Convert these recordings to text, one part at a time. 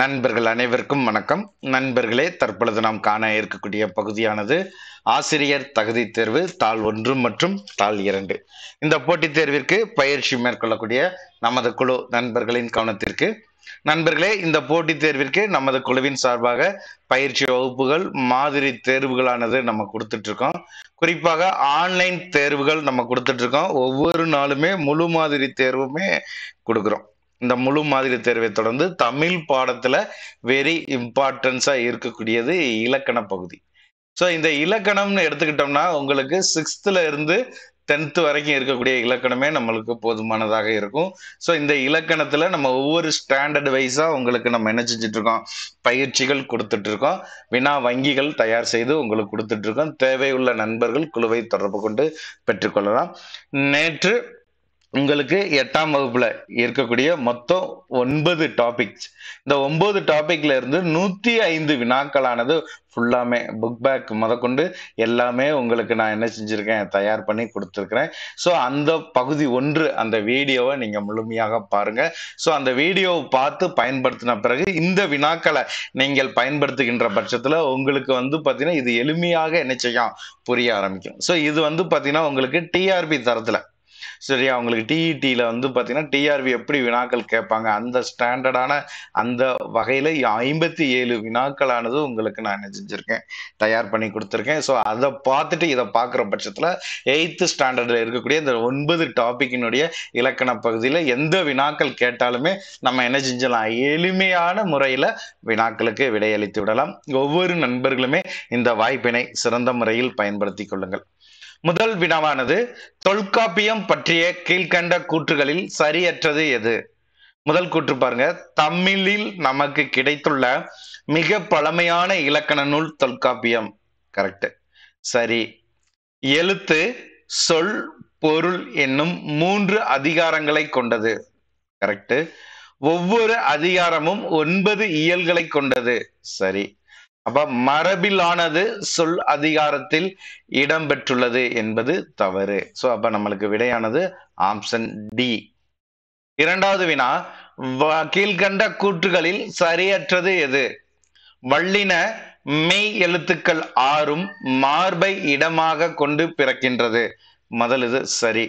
நண்பர்கள் அனைவருக்கும் வணக்கம் நண்பர்களே தற்பொழுது நாம் காண இருக்கக்கூடிய பகுதியானது ஆசிரியர் தகுதி தேர்வு தாள் ஒன்று மற்றும் தாள் இரண்டு இந்த போட்டித் தேர்விற்கு பயிற்சி மேற்கொள்ளக்கூடிய நமது குழு நண்பர்களின் கவனத்திற்கு நண்பர்களே இந்த போட்டித் தேர்விற்கு நமது குழுவின் சார்பாக பயிற்சி வகுப்புகள் மாதிரி தேர்வுகளானது நம்ம கொடுத்துட்டு இருக்கோம் குறிப்பாக ஆன்லைன் தேர்வுகள் நம்ம கொடுத்துட்டு இருக்கோம் ஒவ்வொரு நாளுமே முழு மாதிரி தேர்வுமே கொடுக்குறோம் இந்த முழு மாதிரி தேர்வை தொடர்ந்து தமிழ் பாடத்துல வெரி இம்பார்ட்டன்ஸா இருக்கக்கூடியது இலக்கண பகுதி ஸோ இந்த இலக்கணம்னு எடுத்துக்கிட்டோம்னா உங்களுக்கு சிக்ஸ்த்துல இருந்து டென்த்து வரைக்கும் இருக்கக்கூடிய இலக்கணமே நம்மளுக்கு போதுமானதாக இருக்கும் ஸோ இந்த இலக்கணத்தில் நம்ம ஒவ்வொரு ஸ்டாண்டர்ட் வைஸாக உங்களுக்கு நம்ம என்ன இருக்கோம் பயிற்சிகள் கொடுத்துட்ருக்கோம் வினா வங்கிகள் தயார் செய்து உங்களுக்கு கொடுத்துட்ருக்கோம் தேவையுள்ள நண்பர்கள் குழுவை தொடர்பு கொண்டு பெற்றுக்கொள்ளலாம் நேற்று உங்களுக்கு எட்டாம் வகுப்புல இருக்கக்கூடிய மொத்தம் ஒன்பது டாபிக்ஸ் இந்த ஒன்பது டாபிக்ல இருந்து நூத்தி ஐந்து வினாக்களானது ஃபுல்லாமே புக் பேக் முதற்கொண்டு எல்லாமே உங்களுக்கு நான் என்ன செஞ்சுருக்கேன் தயார் பண்ணி கொடுத்துருக்குறேன் ஸோ அந்த பகுதி ஒன்று அந்த வீடியோவை நீங்கள் முழுமையாக பாருங்கள் ஸோ அந்த வீடியோவை பார்த்து பயன்படுத்தின பிறகு இந்த வினாக்களை நீங்கள் பயன்படுத்துகின்ற பட்சத்தில் உங்களுக்கு வந்து பார்த்திங்கன்னா இது எளிமையாக என்ன செய்யும் புரிய ஆரம்பிக்கும் ஸோ இது வந்து பார்த்திங்கன்னா உங்களுக்கு டிஆர்பி தரத்தில் சரி அவங்களுக்கு டிஇடியில் e வந்து பார்த்தீங்கன்னா டிஆர்பி எப்படி வினாக்கள் கேட்பாங்க அந்த ஸ்டாண்டர்டான அந்த வகையில் ஐம்பத்தி ஏழு வினாக்களானது உங்களுக்கு நான் என்ன செஞ்சுருக்கேன் தயார் பண்ணி கொடுத்துருக்கேன் ஸோ அதை பார்த்துட்டு இதை பார்க்குற பட்சத்தில் எயித்து ஸ்டாண்டர்டில் இருக்கக்கூடிய இந்த ஒன்பது டாப்பிக்கினுடைய இலக்கண பகுதியில் எந்த வினாக்கள் கேட்டாலுமே நம்ம என்ன செஞ்சலாம் எளிமையான முறையில் வினாக்களுக்கு விடையளித்து விடலாம் ஒவ்வொரு நண்பர்களுமே இந்த வாய்ப்பினை சிறந்த முறையில் பயன்படுத்தி கொள்ளுங்கள் முதல் வினாவானது தொல்காப்பியம் பற்றிய கீழ்கண்ட கூற்றுகளில் சரியற்றது எது முதல் கூற்று பாருங்க தமிழில் நமக்கு கிடைத்துள்ள மிக பழமையான இலக்கண நூல் தொல்காப்பியம் கரெக்ட் சரி எழுத்து சொல் பொருள் என்னும் மூன்று அதிகாரங்களை கொண்டது கரெக்ட் ஒவ்வொரு அதிகாரமும் ஒன்பது இயல்களை கொண்டது சரி அப்ப மரபிலானது சொல் அதிகாரத்தில் இடம்பெற்றுள்ளது என்பது தவறு ஸோ அப்ப நம்மளுக்கு விடையானது ஆப்ஷன் டி இரண்டாவது வினா கீழ்கண்ட கூற்றுகளில் சரியற்றது எது வள்ளின மெய் எழுத்துக்கள் ஆறும் மார்பை இடமாக கொண்டு பிறக்கின்றது முதல் இது சரி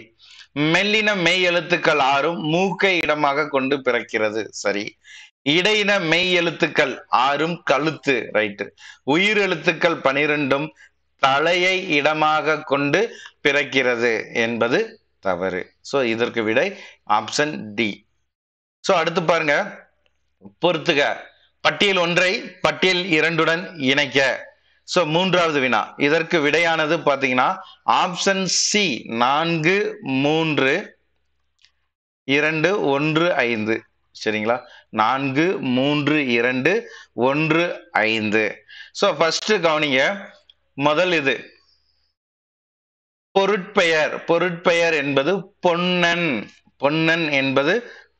மெல்லின மெய் எழுத்துக்கள் ஆறும் மூக்கை இடமாக கொண்டு பிறக்கிறது சரி இடையின மெய் எழுத்துக்கள் ஆறும் கழுத்து ரைட்டு உயிர் எழுத்துக்கள் பனிரெண்டும் தலையை இடமாக கொண்டு பிறக்கிறது என்பது தவறு ஸோ இதற்கு விடை ஆப்ஷன் டி ஸோ அடுத்து பாருங்க பொறுத்துக பட்டியல் ஒன்றை பட்டியல் இரண்டுடன் இணைக்க ஸோ மூன்றாவது வினா இதற்கு விடையானது பார்த்தீங்கன்னா ஆப்ஷன் சி நான்கு மூன்று இரண்டு ஒன்று ஐந்து சரிங்களா நான்கு மூன்று இரண்டு ஒன்று ஐந்து ஸோ ஃபர்ஸ்ட் கவனிங்க முதல் இது பொருட்பெயர் பொருட்பெயர் என்பது பொன்னன் பொன்னன் என்பது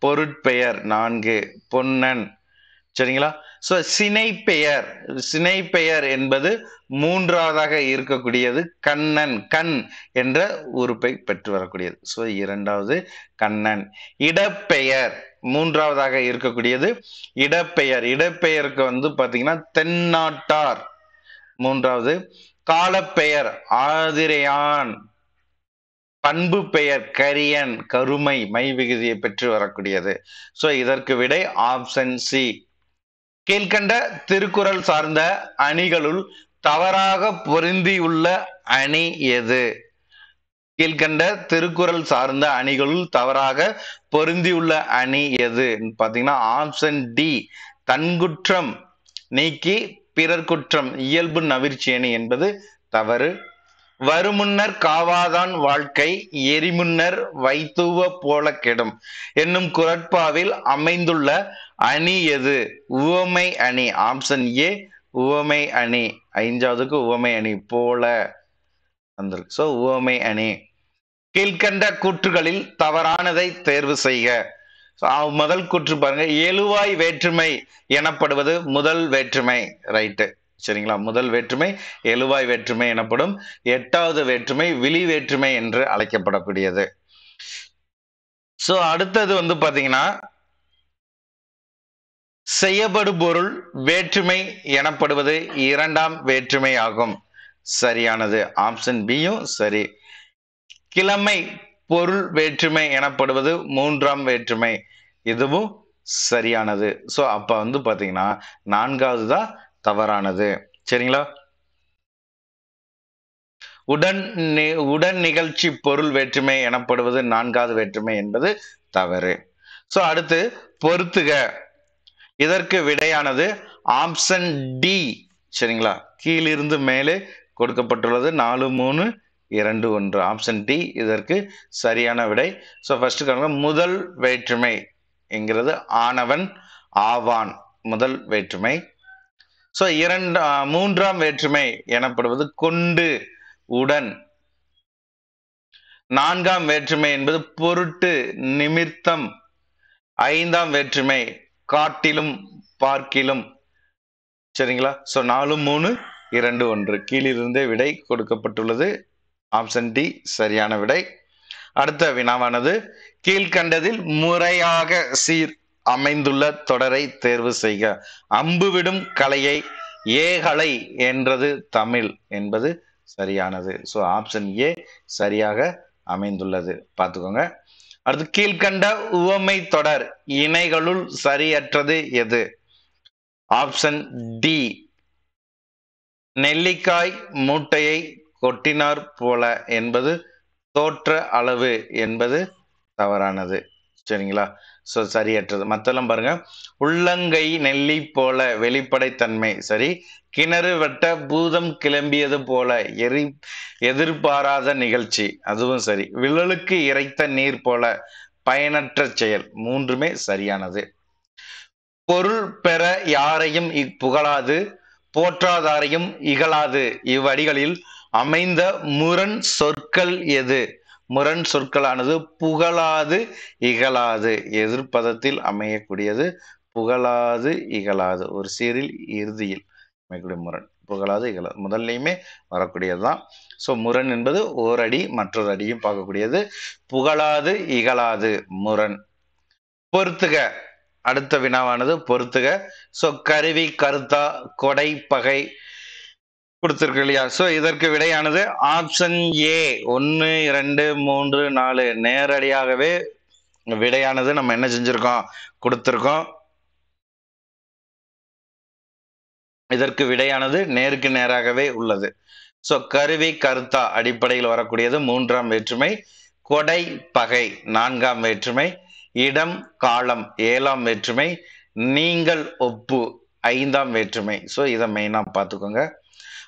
பொருட்பெயர் நான்கு பொன்னன் சரிங்களா ஸோ சினைப்பெயர் சினைப்பெயர் என்பது மூன்றாவதாக இருக்கக்கூடியது கண்ணன் கண் என்ற உறுப்பை பெற்று வரக்கூடியது ஸோ இரண்டாவது கண்ணன் இடப்பெயர் மூன்றாவதாக இருக்கக்கூடியது இடப்பெயர் இடப்பெயருக்கு வந்து பார்த்தீங்கன்னா தென்னாட்டார் மூன்றாவது காலப்பெயர் ஆதிரையான் பண்பு பெயர் கரியன் கருமை மை விகுதியை பெற்று வரக்கூடியது ஸோ இதற்கு விடை ஆப்ஷன் சி கீழ்கண்ட திருக்குறள் சார்ந்த அணிகளுள் தவறாக பொருந்தி உள்ள அணி எது கீழ்கண்ட திருக்குறள் சார்ந்த அணிகளுள் தவறாக பொருந்தியுள்ள அணி எது பாத்தீங்கன்னா ஆப்ஷன் டி தன்குற்றம் நீக்கி பிறர் குற்றம் இயல்பு நவிர்ச்சி அணி என்பது தவறு வருமுன்னர் காவாதான் வாழ்க்கை எரிமுன்னர் வைத்துவ போல கெடும் என்னும் குரட்பாவில் அமைந்துள்ள அணி எது உவமை அணி ஆப்ஷன் ஏ உவமை அணி ஐந்தாவதுக்கு உவமை அணி போல வந்திருக்கு ஸோ உவமை அணி கீழ்கண்ட கூற்றுகளில் தவறானதை தேர்வு செய்க முதல் கூற்று பாருங்க எழுவாய் வேற்றுமை எனப்படுவது முதல் வேற்றுமை ரைட்டு சரிங்களா முதல் வேற்றுமை எழுவாய் வேற்றுமை எனப்படும் எட்டாவது வேற்றுமை விழி வேற்றுமை என்று அழைக்கப்படக்கூடியது ஸோ அடுத்தது வந்து பார்த்தீங்கன்னா செய்யப்படு பொருள் வேற்றுமை எனப்படுவது இரண்டாம் வேற்றுமை ஆகும் சரியானது ஆப்ஷன் பியும் சரி கிழமை பொருள் வேற்றுமை எனப்படுவது மூன்றாம் வேற்றுமை இதுவும் சரியானது ஸோ அப்போ வந்து பார்த்தீங்கன்னா நான்காவது தான் தவறானது சரிங்களா உடன் உடன் நிகழ்ச்சி பொருள் வேற்றுமை எனப்படுவது நான்காவது வேற்றுமை என்பது தவறு ஸோ அடுத்து பொருத்துக இதற்கு விடையானது ஆப்ஷன் டி சரிங்களா கீழிருந்து மேலே கொடுக்கப்பட்டுள்ளது நாலு மூணு இரண்டு ஒன்று ஆப்ஷன் டி இதற்கு சரியான விடை ஸோ ஃபஸ்ட்டு கணக்கு முதல் வேற்றுமை என்கிறது ஆனவன் ஆவான் முதல் வேற்றுமை ஸோ இரண்டு மூன்றாம் வேற்றுமை எனப்படுவது கொண்டு உடன் நான்காம் வேற்றுமை என்பது பொருட்டு நிமித்தம் ஐந்தாம் வேற்றுமை காட்டிலும் பார்க்கிலும் சரிங்களா ஸோ நாலு மூணு இரண்டு ஒன்று கீழிருந்தே விடை கொடுக்கப்பட்டுள்ளது ஆப்ஷன் டி சரியான விடை அடுத்த வினாவானது கீழ்கண்டதில் முறையாக சீர் அமைந்துள்ள தொடரை தேர்வு செய்க அம்பு விடும் கலையை ஏகலை என்றது தமிழ் என்பது சரியானது ஸோ ஆப்ஷன் ஏ சரியாக அமைந்துள்ளது பார்த்துக்கோங்க அடுத்து கீழ்கண்ட உவமை தொடர் இணைகளுள் சரியற்றது எது ஆப்ஷன் டி நெல்லிக்காய் மூட்டையை கொட்டினார் போல என்பது தோற்ற அளவு என்பது தவறானது சரிங்களா ஸோ சரியற்றது மற்றெல்லாம் பாருங்க உள்ளங்கை நெல்லி போல வெளிப்படைத்தன்மை சரி கிணறு வெட்ட பூதம் கிளம்பியது போல எரி எதிர்பாராத நிகழ்ச்சி அதுவும் சரி விழலுக்கு இறைத்த நீர் போல பயனற்ற செயல் மூன்றுமே சரியானது பொருள் பெற யாரையும் புகழாது போற்றாதாரையும் இகழாது இவ்வடிகளில் அமைந்த முரண் சொற்கள் எது முரண் சொற்களானது புகழாது இகழாது எதிர்ப்பதத்தில் அமையக்கூடியது புகழாது இகழாது ஒரு சீரில் இறுதியில் அமையக்கூடிய முரண் புகழாது இகழாது முதல்லையுமே வரக்கூடியது தான் ஸோ முரண் என்பது ஓரடி மற்றொரு அடியும் பார்க்கக்கூடியது புகழாது இகழாது முரண் பொறுத்துக அடுத்த வினாவானது பொறுத்துக ஸோ கருவி கருத்தா கொடை பகை கொடுத்துருக்கு இல்லையா ஸோ இதற்கு விடையானது ஆப்ஷன் ஏ ஒன்று இரண்டு மூன்று நாலு நேரடியாகவே விடையானது நம்ம என்ன செஞ்சுருக்கோம் கொடுத்துருக்கோம் இதற்கு விடையானது நேருக்கு நேராகவே உள்ளது ஸோ கருவி கருத்தா அடிப்படையில் வரக்கூடியது மூன்றாம் வேற்றுமை கொடை பகை நான்காம் வேற்றுமை இடம் காலம் ஏழாம் வேற்றுமை நீங்கள் ஒப்பு ஐந்தாம் வேற்றுமை ஸோ இதை மெயினாக பார்த்துக்கோங்க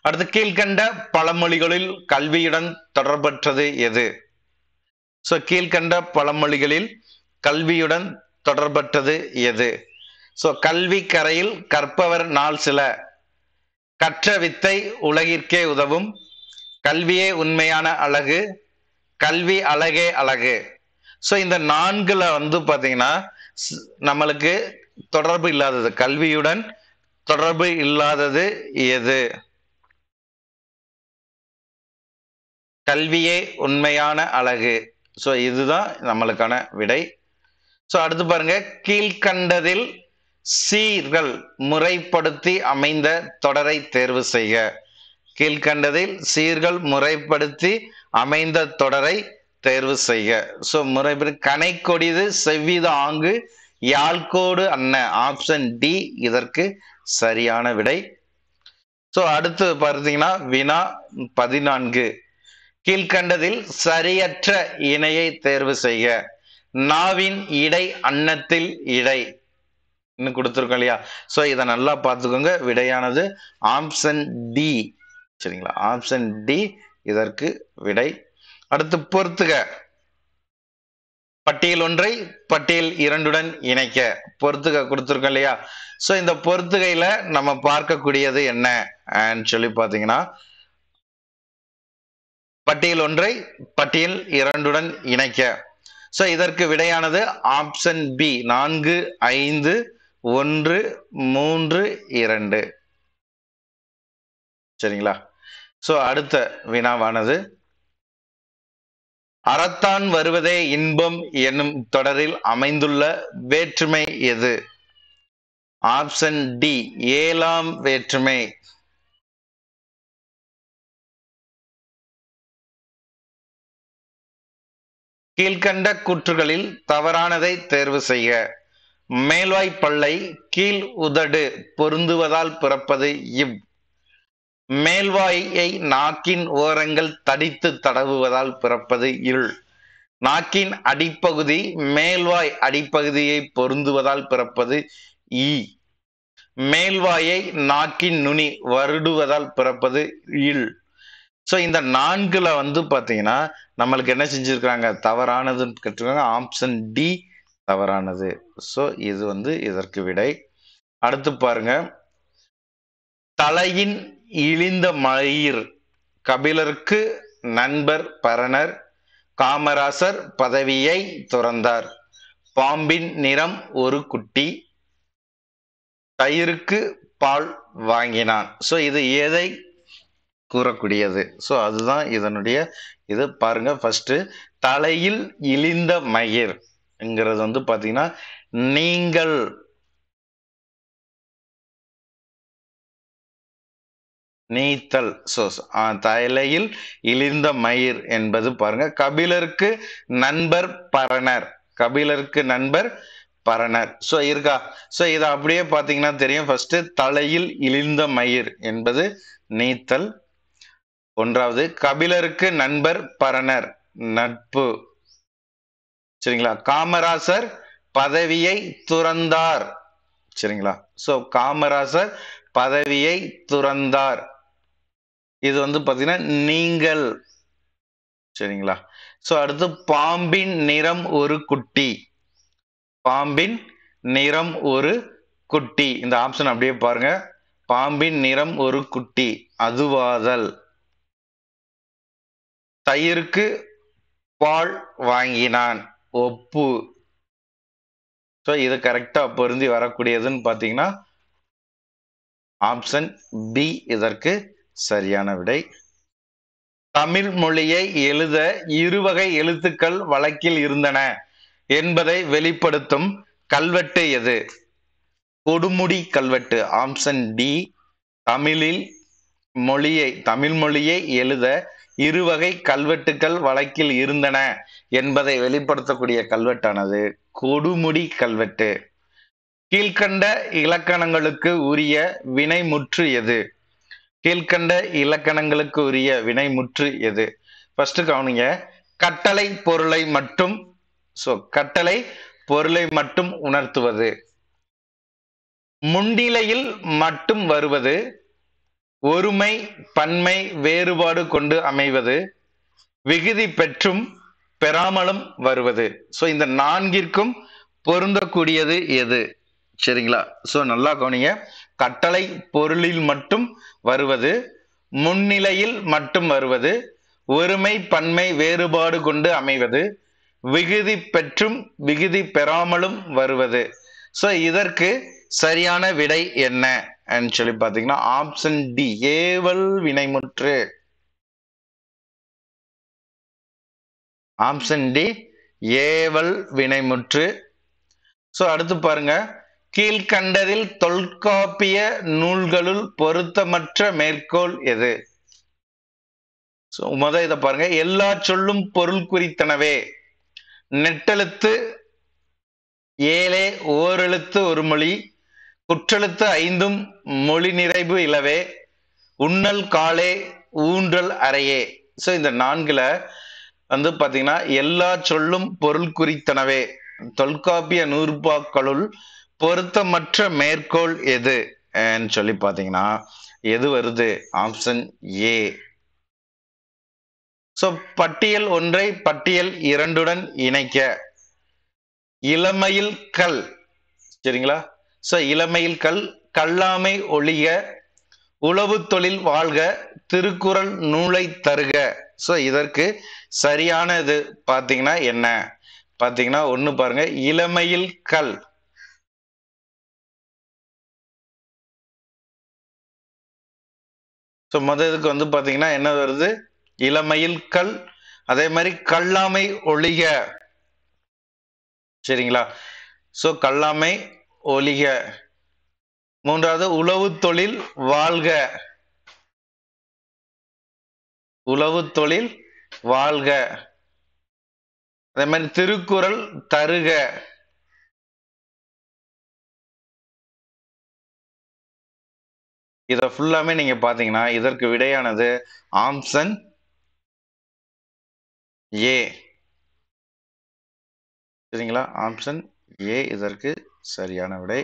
அடுத்து கீழ்கண்ட பழமொழிகளில் கல்வியுடன் தொடர்பற்றது எது ஸோ கீழ்கண்ட பழமொழிகளில் கல்வியுடன் தொடர்பற்றது எது ஸோ கல்வி கரையில் கற்பவர் நாள் சில கற்ற வித்தை உலகிற்கே உதவும் கல்வியே உண்மையான அழகு கல்வி அழகே அழகு ஸோ இந்த நான்குல வந்து பார்த்தீங்கன்னா நம்மளுக்கு தொடர்பு இல்லாதது கல்வியுடன் தொடர்பு இல்லாதது எது கல்வியே உண்மையான அழகு ஸோ இதுதான் நம்மளுக்கான விடை ஸோ அடுத்து பாருங்க கீழ்கண்டதில் சீர்கள் முறைப்படுத்தி அமைந்த தொடரை தேர்வு செய்க கீழ்கண்டதில் சீர்கள் முறைப்படுத்தி அமைந்த தொடரை தேர்வு செய்க ஸோ முறைப்படி கனைக்கொடிது செவ்வித ஆங்கு யாழ்கோடு அன்ன ஆப்ஷன் டி இதற்கு சரியான விடை ஸோ அடுத்து பார்த்தீங்கன்னா வினா பதினான்கு கீழ்கண்டதில் சரியற்ற இணையை தேர்வு செய்க நாவின் இடை அன்னத்தில் இடை இன்னும் கொடுத்துருக்கோம் இல்லையா ஸோ இதை நல்லா பார்த்துக்கோங்க விடையானது ஆப்ஷன் டி சரிங்களா ஆப்ஷன் டி இதற்கு விடை அடுத்து பொறுத்துக பட்டியல் ஒன்றை பட்டியல் இரண்டுடன் இணைக்க பொறுத்துக கொடுத்துருக்கோம் இல்லையா ஸோ இந்த பொறுத்துகையில நம்ம பார்க்கக்கூடியது என்ன சொல்லி பார்த்தீங்கன்னா பட்டியல் ஒன்றை பட்டியல் இரண்டுடன் இணைக்க ஸோ இதற்கு விடையானது ஆப்ஷன் பி நான்கு ஐந்து ஒன்று மூன்று இரண்டு சரிங்களா ஸோ அடுத்த வினாவானது அறத்தான் வருவதே இன்பம் என்னும் தொடரில் அமைந்துள்ள வேற்றுமை எது ஆப்ஷன் டி ஏழாம் வேற்றுமை கீழ்கண்ட கூற்றுகளில் தவறானதை தேர்வு செய்க மேல்வாய் பல்லை கீழ் உதடு பொருந்துவதால் பிறப்பது இவ் மேல்வாயை நாக்கின் ஓரங்கள் தடித்து தடவுவதால் பிறப்பது இருள் நாக்கின் அடிப்பகுதி மேல்வாய் அடிப்பகுதியை பொருந்துவதால் பிறப்பது ஈ மேல்வாயை நாக்கின் நுனி வருடுவதால் பிறப்பது இல் ஸோ இந்த நான்குல வந்து பார்த்தீங்கன்னா நம்மளுக்கு என்ன செஞ்சிருக்கிறாங்க தவறானதுன்னு கேட்டிருக்காங்க ஆப்ஷன் டி தவறானது ஸோ இது வந்து இதற்கு விடை அடுத்து பாருங்க தலையின் இழிந்த மயிர் கபிலருக்கு நண்பர் பரணர் காமராசர் பதவியை துறந்தார் பாம்பின் நிறம் ஒரு குட்டி தயிருக்கு பால் வாங்கினான் ஸோ இது எதை கூறக்கூடியது ஸோ அதுதான் இதனுடைய இது பாருங்க ஃபர்ஸ்ட் தலையில் இழிந்த மயிர்ங்கிறது வந்து பார்த்தீங்கன்னா நீங்கள் நீத்தல் ஸோ தலையில் இழிந்த மயிர் என்பது பாருங்க கபிலருக்கு நண்பர் பரணர் கபிலருக்கு நண்பர் பரணர் ஸோ இருக்கா ஸோ இதை அப்படியே பார்த்தீங்கன்னா தெரியும் ஃபர்ஸ்ட் தலையில் இழிந்த மயிர் என்பது நீத்தல் ஒன்றாவது கபிலருக்கு நண்பர் பரணர் நட்பு சரிங்களா காமராசர் பதவியை துறந்தார் சரிங்களா ஸோ காமராசர் பதவியை துறந்தார் இது வந்து பார்த்தீங்கன்னா நீங்கள் சரிங்களா ஸோ அடுத்து பாம்பின் நிறம் ஒரு குட்டி பாம்பின் நிறம் ஒரு குட்டி இந்த ஆப்ஷன் அப்படியே பாருங்க பாம்பின் நிறம் ஒரு குட்டி அதுவாதல் தயிருக்கு பால் வாங்கினான் ஒப்பு ஸோ இது கரெக்டா பொருந்தி வரக்கூடியதுன்னு பார்த்தீங்கன்னா ஆப்ஷன் பி இதற்கு சரியான விடை தமிழ் மொழியை எழுத இருவகை எழுத்துக்கள் வழக்கில் இருந்தன என்பதை வெளிப்படுத்தும் கல்வெட்டு எது கொடுமுடி கல்வெட்டு ஆம்சன் டி தமிழில் மொழியை தமிழ் மொழியை எழுத இருவகை கல்வெட்டுக்கள் வழக்கில் இருந்தன என்பதை வெளிப்படுத்தக்கூடிய கல்வெட்டானது கொடுமுடி கல்வெட்டு கீழ்கண்ட இலக்கணங்களுக்கு உரிய வினை முற்று எது கீழ்கண்ட இலக்கணங்களுக்கு உரிய வினை முற்று எது ஃபர்ஸ்ட் கவனிங்க கட்டளை பொருளை மட்டும் ஸோ கட்டளை பொருளை மட்டும் உணர்த்துவது முன்னிலையில் மட்டும் வருவது ஒருமை பன்மை வேறுபாடு கொண்டு அமைவது விகுதி பெற்றும் பெறாமலும் வருவது ஸோ இந்த நான்கிற்கும் பொருந்தக்கூடியது எது சரிங்களா ஸோ நல்லா கவனிங்க கட்டளை பொருளில் மட்டும் வருவது முன்னிலையில் மட்டும் வருவது ஒருமை பன்மை வேறுபாடு கொண்டு அமைவது விகுதி பெற்றும் விகுதி பெறாமலும் வருவது ஸோ இதற்கு சரியான விடை என்ன அண்ட் சொல்லி ஆப்ஷன் டி ஏவல் வினைமுற்று ஆப்ஷன் டி ஏவல் வினைமுற்று ஸோ அடுத்து பாருங்க கீழ்கண்டதில் தொல்காப்பிய நூல்களுள் பொருத்தமற்ற மேற்கோள் எது முத இதை பாருங்க எல்லா சொல்லும் பொருள் குறித்தனவே நெட்டெழுத்து ஏழே ஓரெழுத்து ஒரு மொழி குற்றெழுத்து ஐந்தும் மொழி நிறைவு இலவே உண்ணல் காலே ஊன்றல் அறையே ஸோ இந்த நான்குல வந்து பார்த்தீங்கன்னா எல்லா சொல்லும் பொருள் குறித்தனவே தொல்காப்பிய நூறுபாக்களுள் பொருத்தமற்ற மேற்கோள் எது சொல்லி பார்த்தீங்கன்னா எது வருது ஆப்ஷன் ஏ ஸோ பட்டியல் ஒன்றை பட்டியல் இரண்டுடன் இணைக்க இளமையில் கல் சரிங்களா ஸோ இளமையில் கல் கல்லாமை ஒழிய உளவு தொழில் வாழ்க திருக்குறள் நூலை தருக ஸோ இதற்கு சரியான இது பார்த்தீங்கன்னா என்ன பார்த்தீங்கன்னா ஒன்று பாருங்க இளமையில் கல் ஸோ மொதல் இதுக்கு வந்து பார்த்தீங்கன்னா என்ன வருது இளமையில் கல் அதே மாதிரி கல்லாமை ஒழிக சரிங்களா ஸோ கல்லாமை ஒழிக மூன்றாவது உழவு தொழில் வாழ்க உழவு தொழில் வாழ்க அதே மாதிரி திருக்குறள் தருக இத ஃபுல்லாமே நீங்க பாத்தீங்கன்னா இதற்கு விடையானது ஆம்சன் ஏ சரிங்களா ஆம்சன் ஏ இதற்கு சரியான விடை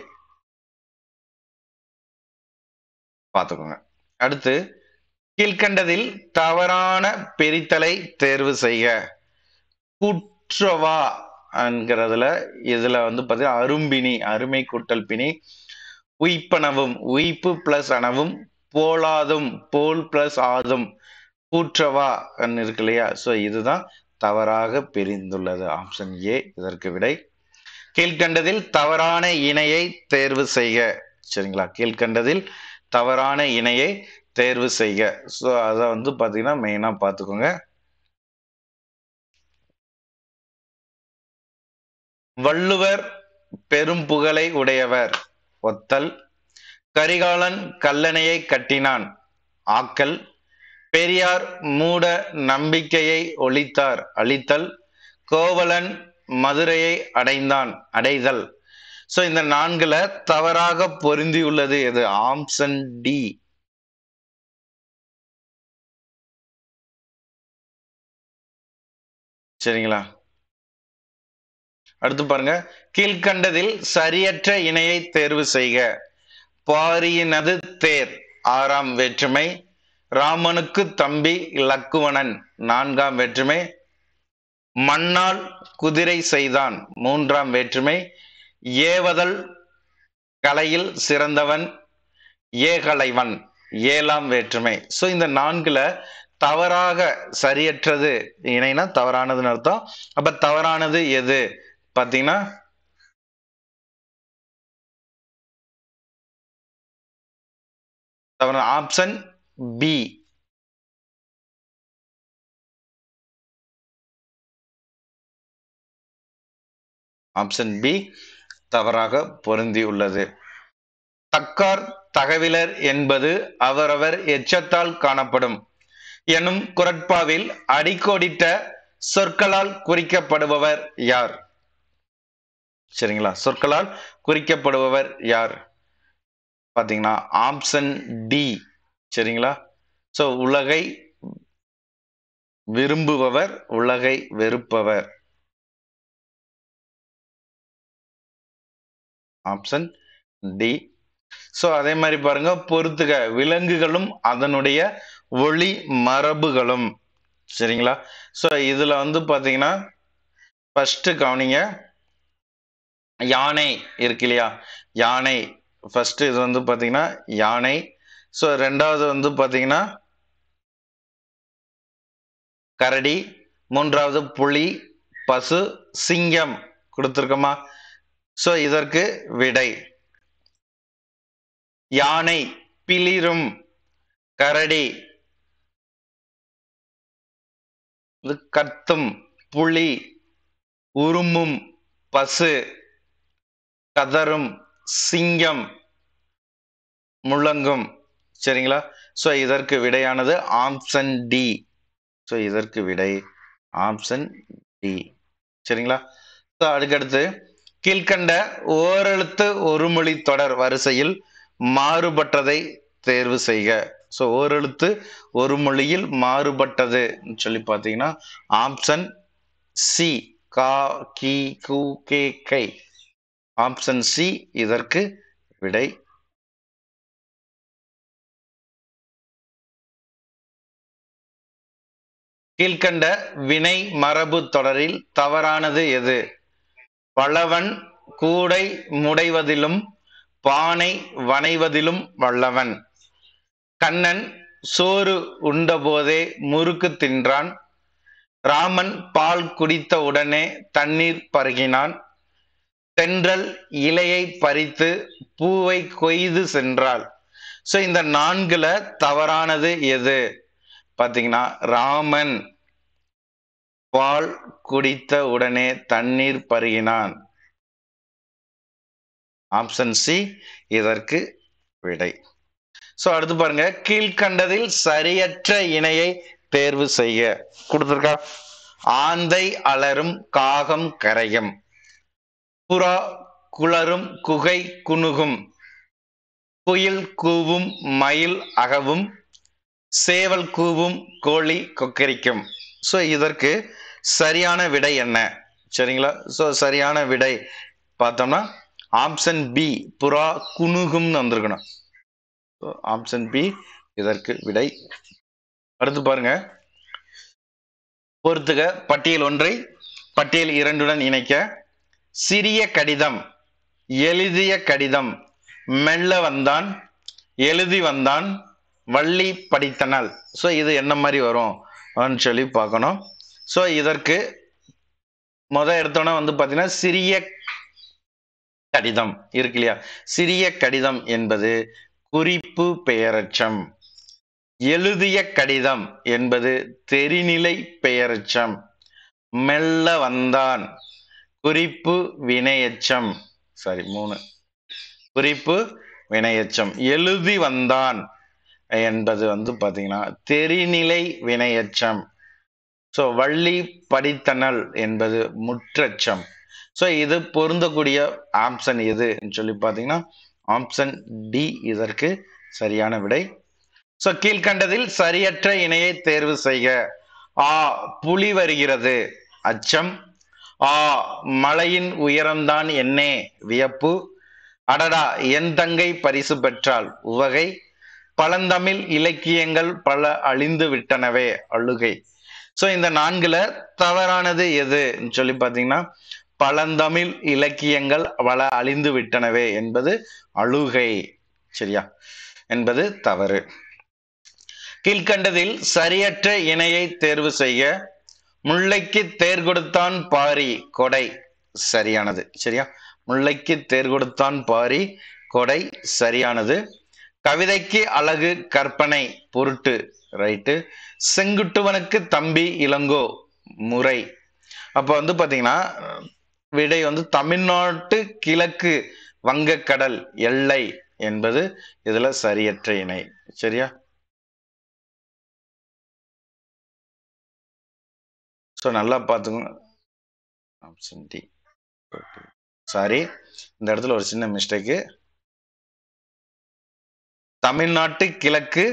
பார்த்துக்கோங்க அடுத்து கீழ்கண்டதில் தவறான பிரித்தலை தேர்வு செய்ய குற்றவா என்கிறதுல இதுல வந்து அரும்பினி அருமை கூட்டல் பிணி உயிப்பனவும் உயிப்பு பிளஸ் அணவும் போலாதும் போல் பிளஸ் ஆதும் கூற்றவா இருக்கு இல்லையா சோ இதுதான் தவறாக பிரிந்துள்ளது ஆப்ஷன் ஏ இதற்கு விடை கீழ்கண்டதில் தவறான இணையை தேர்வு செய்க சரிங்களா கீழ்கண்டதில் தவறான இணையை தேர்வு செய்க ஸோ அதை வந்து பார்த்தீங்கன்னா மெயினாக பார்த்துக்கோங்க வள்ளுவர் பெரும் புகழை உடையவர் ஒத்தல் கரிகாலன் கல்லணையை கட்டினான் ஆக்கல் பெரியார் மூட நம்பிக்கையை ஒழித்தார் அழித்தல் கோவலன் மதுரையை அடைந்தான் அடைதல் ஸோ இந்த நான்குல தவறாக பொருந்தியுள்ளது எது ஆம்சன் டி சரிங்களா அடுத்து பாருங்க கீழ்கண்டதில் சரியற்ற இணையை தேர்வு செய்க பாரியினது தேர் ஆறாம் வேற்றுமை ராமனுக்கு தம்பி லக்குவணன் நான்காம் வேற்றுமை மண்ணால் குதிரை செய்தான் மூன்றாம் வேற்றுமை ஏவதல் கலையில் சிறந்தவன் ஏகலைவன் ஏழாம் வேற்றுமை ஸோ இந்த நான்குல தவறாக சரியற்றது இணைனா தவறானதுன்னு அர்த்தம் அப்ப தவறானது எது பாத்தீங்கன்னா தவறான ஆப்ஷன் பி ஆப்ஷன் பி தவறாக பொருந்தியுள்ளது தக்கார் தகவிலர் என்பது அவரவர் எச்சத்தால் காணப்படும் எனும் குரட்பாவில் அடிக்கோடிட்ட சொற்களால் குறிக்கப்படுபவர் யார் சரிங்களா சொற்களால் குறிக்கப்படுபவர் யார் பாத்தீங்கன்னா ஆப்ஷன் டி சரிங்களா சோ உலகை விரும்புபவர் உலகை வெறுப்பவர் ஆப்ஷன் டி ஸோ அதே மாதிரி பாருங்க பொறுத்துக விலங்குகளும் அதனுடைய ஒளி மரபுகளும் சரிங்களா ஸோ இதில் வந்து பார்த்தீங்கன்னா ஃபஸ்ட்டு கவனிங்க யானை இருக்கு இல்லையா யானை ஃபஸ்ட்டு இது வந்து பார்த்தீங்கன்னா யானை ஸோ ரெண்டாவது வந்து பார்த்தீங்கன்னா கரடி மூன்றாவது புலி பசு சிங்கம் கொடுத்துருக்கோமா ஸோ இதற்கு விடை யானை பிளிரும் கரடி கத்தும் புலி உருமும் பசு கதரும் சிங்கம் முழங்கும் சரிங்களா ஸோ இதற்கு விடையானது ஆப்ஷன் டி ஸோ இதற்கு விடை ஆம்சன் டி சரிங்களா ஸோ கீழ்கண்ட ஓரெழுத்து ஒரு மொழி தொடர் வரிசையில் மாறுபட்டதை தேர்வு செய்க ஸோ ஓரெழுத்து ஒரு மொழியில் மாறுபட்டது சொல்லி பார்த்தீங்கன்னா ஆப்ஷன் சி கா கி கு கே கை ஆப்ஷன் சி இதற்கு விடை கீழ்கண்ட வினை மரபு தொடரில் தவறானது எது பலவன் கூடை முடைவதிலும் பானை வனைவதிலும் வல்லவன் கண்ணன் சோறு உண்டபோதே முறுக்கு தின்றான் ராமன் பால் குடித்த உடனே தண்ணீர் பருகினான் தென்றல் இலையை பறித்து பூவை கொய்து சென்றாள் ஸோ இந்த நான்குல தவறானது எது பார்த்தீங்கன்னா ராமன் பால் குடித்த உடனே தண்ணீர் பருகினான் ஆப்ஷன் சி இதற்கு விடை ஸோ அடுத்து பாருங்க கீழ்கண்டதில் சரியற்ற இணையை தேர்வு செய்ய கொடுத்துருக்கா ஆந்தை அலரும் காகம் கரையும் புறா குளரும் குகை குணுகும் குயில் கூவும் மயில் அகவும் சேவல் கூவும் கோழி கொக்கரிக்கும் ஸோ இதற்கு சரியான விடை என்ன சரிங்களா ஸோ சரியான விடை பார்த்தோம்னா ஆப்ஷன் பி புறா குணுகும்னு வந்திருக்கணும் ஸோ ஆப்ஷன் பி இதற்கு விடை அடுத்து பாருங்க பொறுத்துக பட்டியல் ஒன்றை பட்டியல் இரண்டுடன் இணைக்க சிறிய கடிதம் எழுதிய கடிதம் மெல்ல வந்தான் எழுதி வந்தான் வள்ளி படித்தனால் ஸோ இது என்ன மாதிரி வரும் அப்படின்னு சொல்லி பார்க்கணும் ஸோ இதற்கு முத எடுத்தோன்னே வந்து பார்த்தீங்கன்னா சிறிய கடிதம் இருக்கு இல்லையா சிறிய கடிதம் என்பது குறிப்பு பெயரச்சம் எழுதிய கடிதம் என்பது தெரிநிலை பெயரச்சம் மெல்ல வந்தான் குறிப்பு வினையச்சம் சாரி மூணு குறிப்பு வினையச்சம் எழுதி வந்தான் என்பது வந்து பார்த்தீங்கன்னா தெரிநிலை வினையச்சம் ஸோ வள்ளி படித்தனல் என்பது முற்றச்சம் ஸோ இது பொருந்தக்கூடிய ஆப்ஷன் எதுன்னு சொல்லி பார்த்தீங்கன்னா ஆப்ஷன் டி இதற்கு சரியான விடை ஸோ கீழ்கண்டதில் சரியற்ற இணையை தேர்வு செய்க ஆ புலி வருகிறது அச்சம் ஆ மலையின் உயரம்தான் என்னே வியப்பு அடடா என் தங்கை பரிசு பெற்றால் உவகை பழந்தமிழ் இலக்கியங்கள் பல அழிந்து விட்டனவே அழுகை ஸோ இந்த நான்குல தவறானது எதுன்னு சொல்லி பார்த்தீங்கன்னா பழந்தமிழ் இலக்கியங்கள் பல அழிந்து விட்டனவே என்பது அழுகை சரியா என்பது தவறு கீழ்கண்டதில் சரியற்ற இணையை தேர்வு செய்ய முல்லைக்கு தேர் கொடுத்தான் பாரி கொடை சரியானது சரியா முல்லைக்கு தேர் கொடுத்தான் பாரி கொடை சரியானது கவிதைக்கு அழகு கற்பனை பொருட்டு ரைட்டு செங்குட்டுவனுக்கு தம்பி இளங்கோ முறை அப்போ வந்து பார்த்தீங்கன்னா விடை வந்து தமிழ்நாட்டு கிழக்கு வங்கக்கடல் எல்லை என்பது இதில் சரியற்ற இணை சரியா ஸோ நல்லா பார்த்துக்கோங்க சாரி இந்த இடத்துல ஒரு சின்ன மிஸ்டேக்கு தமிழ்நாட்டு கிழக்கு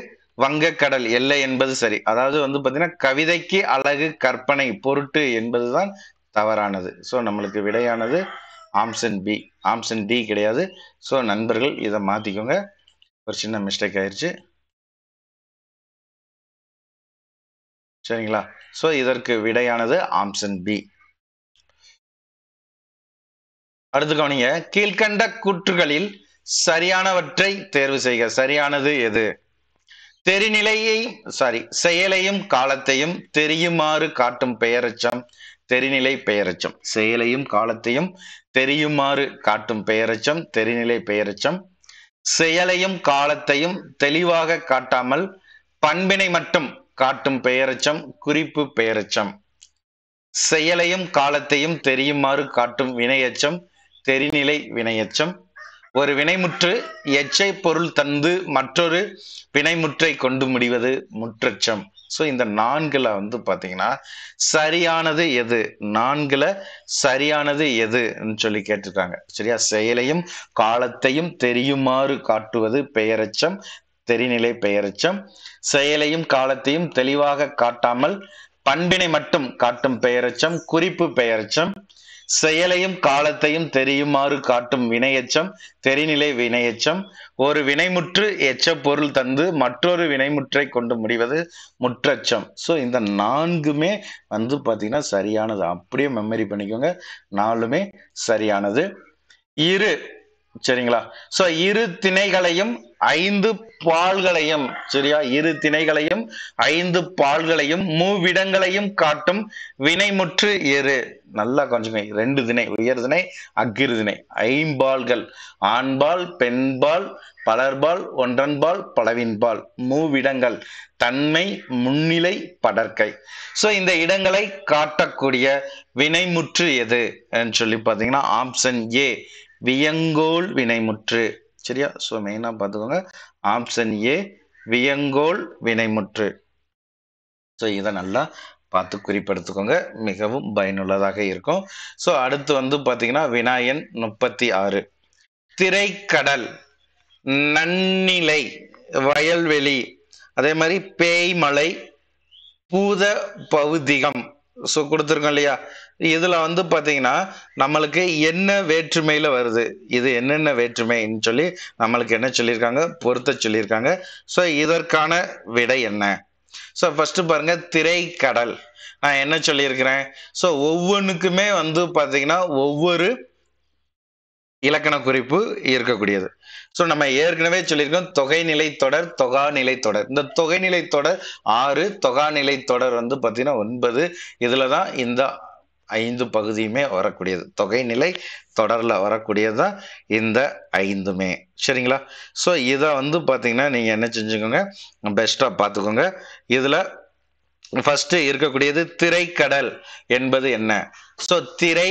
வங்கக்கடல் எல்லை என்பது சரி அதாவது வந்து பாத்தீங்கன்னா கவிதைக்கு அழகு கற்பனை பொருட்டு என்பதுதான் தவறானது ஸோ நம்மளுக்கு விடையானது ஆம்சன் பி ஆம்சன் டி கிடையாது ஸோ நண்பர்கள் இதை மாற்றிக்கோங்க ஒரு சின்ன மிஸ்டேக் ஆயிடுச்சு சரிங்களா ஸோ இதற்கு விடையானது ஆம்சன் பி அடுத்து கவனிங்க கீழ்கண்ட கூற்றுகளில் சரியானவற்றை தேர்வு செய்க சரியானது எது தெரிநிலையை சாரி செயலையும் காலத்தையும் தெரியுமாறு காட்டும் பெயரச்சம் தெரிநிலை பெயரச்சம் செயலையும் காலத்தையும் தெரியுமாறு காட்டும் பெயரச்சம் தெரிநிலை பெயரச்சம் செயலையும் காலத்தையும் தெளிவாக காட்டாமல் பண்பினை மட்டும் காட்டும் பெயரச்சம் குறிப்பு பெயரச்சம் செயலையும் காலத்தையும் தெரியுமாறு காட்டும் வினையச்சம் தெரிநிலை வினையச்சம் ஒரு வினைமுற்று எச்சை பொருள் தந்து மற்றொரு வினைமுற்றை கொண்டு முடிவது முற்றச்சம் ஸோ இந்த நான்கில் வந்து பார்த்தீங்கன்னா சரியானது எது நான்கில் சரியானது எதுன்னு சொல்லி கேட்டிருக்காங்க சரியா செயலையும் காலத்தையும் தெரியுமாறு காட்டுவது பெயரச்சம் தெரிநிலை பெயரச்சம் செயலையும் காலத்தையும் தெளிவாக காட்டாமல் பண்பினை மட்டும் காட்டும் பெயரச்சம் குறிப்பு பெயரச்சம் செயலையும் காலத்தையும் தெரியுமாறு காட்டும் வினையச்சம் தெரிநிலை வினையச்சம் ஒரு வினைமுற்று எச்ச பொருள் தந்து மற்றொரு வினைமுற்றை கொண்டு முடிவது முற்றச்சம் ஸோ இந்த நான்குமே வந்து பார்த்தீங்கன்னா சரியானது அப்படியே மெமரி பண்ணிக்கோங்க நாலுமே சரியானது இரு சரிங்களா ஸோ இரு திணைகளையும் ஐந்து பால்களையும் சரியா இரு திணைகளையும் ஐந்து பால்களையும் மூவிடங்களையும் காட்டும் வினைமுற்று எரு நல்லா கொஞ்சமே ரெண்டு தினை உயர் தினை அக்கிரு திணை ஐம்பால்கள் ஆண்பால் பெண்பால் பலர்பால் ஒன்றன்பால் பலவின்பால் மூவிடங்கள் தன்மை முன்னிலை படற்கை ஸோ இந்த இடங்களை காட்டக்கூடிய வினைமுற்று எது சொல்லி பார்த்தீங்கன்னா ஆப்ஷன் ஏ வியங்கோல் வினைமுற்று சரியா ஸோ மெயினாக பார்த்துக்கோங்க ஆப்ஷன் ஏ வியங்கோல் வினைமுற்று ஸோ இதை நல்லா பார்த்து குறிப்பெடுத்துக்கோங்க மிகவும் பயனுள்ளதாக இருக்கும் ஸோ அடுத்து வந்து பார்த்தீங்கன்னா வினாயன் முப்பத்தி ஆறு திரைக்கடல் நன்னிலை வயல்வெளி அதே மாதிரி பேய்மலை பூத பௌதிகம் ஸோ கொடுத்துருக்கோம் இல்லையா இதில் வந்து பார்த்தீங்கன்னா நம்மளுக்கு என்ன வேற்றுமையில் வருது இது என்னென்ன வேற்றுமைன்னு சொல்லி நம்மளுக்கு என்ன சொல்லியிருக்காங்க பொருத்த சொல்லியிருக்காங்க ஸோ இதற்கான விடை என்ன ஸோ ஃபஸ்ட்டு பாருங்கள் திரைக்கடல் நான் என்ன சொல்லியிருக்கிறேன் ஸோ ஒவ்வொன்றுக்குமே வந்து பார்த்தீங்கன்னா ஒவ்வொரு இலக்கண குறிப்பு இருக்கக்கூடியது ஸோ நம்ம ஏற்கனவே சொல்லியிருக்கோம் தொகைநிலை தொடர் தொகாநிலை தொடர் இந்த தொகைநிலை தொடர் ஆறு தொகாநிலை தொடர் வந்து பார்த்தீங்கன்னா ஒன்பது இதில் தான் இந்த ஐந்து பகுதியுமே வரக்கூடியது தொகை நிலை தொடரில் வரக்கூடியது தான் இந்த ஐந்துமே சரிங்களா ஸோ இதை வந்து பார்த்தீங்கன்னா நீங்கள் என்ன செஞ்சுக்கோங்க பெஸ்ட்டாக பார்த்துக்கோங்க இதில் ஃபஸ்ட்டு இருக்கக்கூடியது திரைக்கடல் என்பது என்ன ஸோ திரை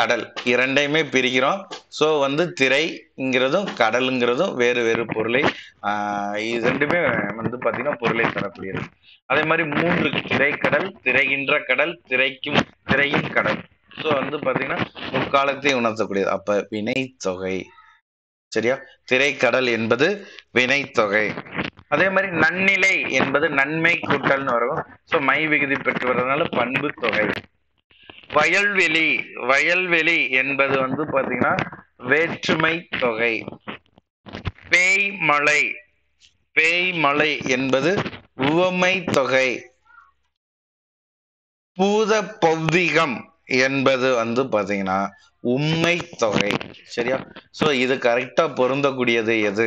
கடல் இரண்டையுமே பிரிக்கிறோம் ஸோ வந்து திரைங்கிறதும் கடலுங்கிறதும் வேறு வேறு பொருளை இது ரெண்டுமே வந்து பார்த்தீங்கன்னா பொருளை தரக்கூடியது அதே மாதிரி மூன்று திரைக்கடல் திரைகின்ற கடல் திரைக்கும் திரையும் கடல் ஸோ வந்து பார்த்தீங்கன்னா முக்காலத்தை உணர்த்தக்கூடியது அப்போ வினைத்தொகை சரியா திரைக்கடல் என்பது வினைத்தொகை அதே மாதிரி நன்னிலை என்பது நன்மை கூட்டல்னு வரும் ஸோ மை விகுதி பெற்று வர்றதுனால பண்பு தொகை வயல்வெளி வயல்வெளி என்பது வந்து பாத்தீங்கன்னா வேற்றுமை தொகை பேய்மலை பேய்மலை என்பது உவமை தொகை பூத பௌதிகம் என்பது வந்து பார்த்தீங்கன்னா உண்மை தொகை சரியா ஸோ இது கரெக்டாக பொருந்தக்கூடியது எது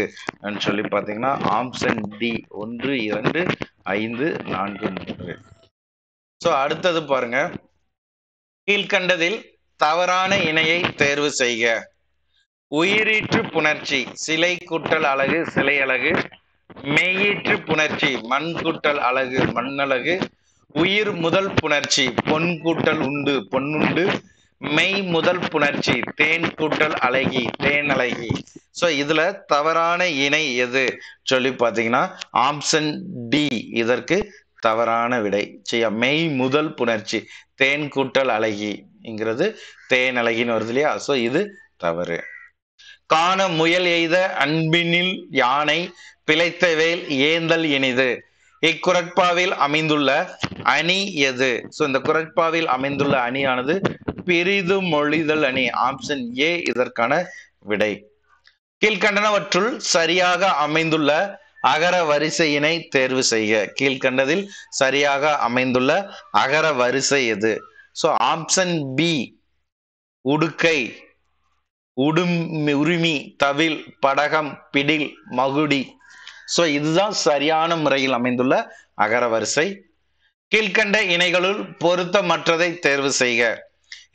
சொல்லி பார்த்தீங்கன்னா ஆப்ஷன் டி ஒன்று இரண்டு ஐந்து நான்கு மூன்று ஸோ அடுத்தது பாருங்க கீழ்கண்டதில் தவறான இணையை தேர்வு செய்க உயிரீற்று புணர்ச்சி சிலை கூட்டல் அழகு சிலை அழகு மெய்யீற்று புணர்ச்சி மண் கூட்டல் அழகு மண்ணழகு உயிர் முதல் புணர்ச்சி பொன் கூட்டல் உண்டு பொன்னுண்டு மெய் முதல் புணர்ச்சி தேன் கூட்டல் அழகி தேன் அழகி ஸோ இதுல தவறான இணை எது சொல்லி பார்த்தீங்கன்னா ஆப்ஷன் டி இதற்கு தவறான விடை சரியா மெய் முதல் புணர்ச்சி தேன் கூட்டல் அழகிங்கிறது தேன் அழகின்னு வருது இல்லையா ஸோ இது தவறு காண முயல் எய்த அன்பினில் யானை பிழைத்த வேல் ஏந்தல் இனிது இக்குரட்பாவில் அமைந்துள்ள அணி எது ஸோ இந்த குரட்பாவில் அமைந்துள்ள அணியானது பெரிது மொழிதல் அணி ஆப்ஷன் ஏ இதற்கான விடை கீழ்கண்டனவற்றுள் சரியாக அமைந்துள்ள அகர வரிசையினை தேர்வு செய்க கீழ்கண்டதில் சரியாக அமைந்துள்ள அகர வரிசை எது ஸோ ஆப்ஷன் பி உடுக்கை உடும் உரிமை தவில் படகம் பிடில் மகுடி ஸோ இதுதான் சரியான முறையில் அமைந்துள்ள அகர வரிசை கீழ்கண்ட இணைகளுள் பொருத்தமற்றதை தேர்வு செய்க